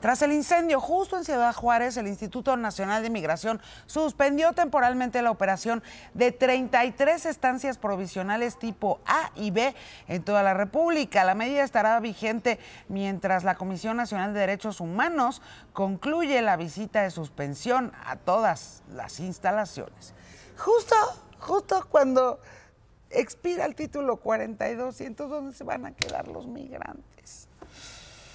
Tras el incendio justo en Ciudad Juárez, el Instituto Nacional de Migración suspendió temporalmente la operación de 33 estancias provisionales tipo A y B en toda la República. La medida estará vigente mientras la Comisión Nacional de Derechos Humanos concluye la visita de suspensión a todas las instalaciones. Justo, justo cuando expira el título 42 dónde se van a quedar los migrantes.